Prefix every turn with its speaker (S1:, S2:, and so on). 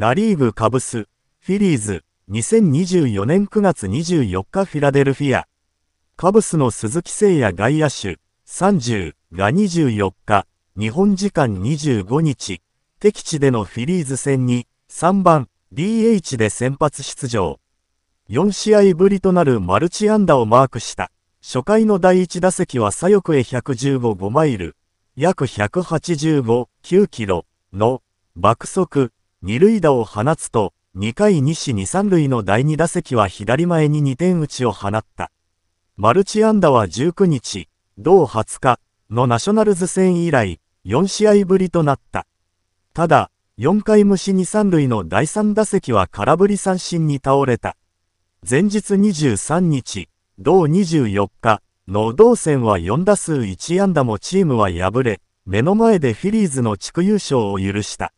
S1: ナリーグカブス、フィリーズ、2024年9月24日フィラデルフィア。カブスの鈴木誠也外野手、30が24日、日本時間25日、敵地でのフィリーズ戦に3番 DH で先発出場。4試合ぶりとなるマルチ安打をマークした。初回の第1打席は左翼へ115 5マイル、約185、9キロの爆速二塁打を放つと、2回死二三塁の第2打席は左前に2点打ちを放った。マルチ安打は19日、同20日のナショナルズ戦以来、4試合ぶりとなった。ただ、4回無視二三塁の第3打席は空振り三振に倒れた。前日23日、同24日の同戦は4打数1安打もチームは敗れ、目の前でフィリーズの地区優勝を許した。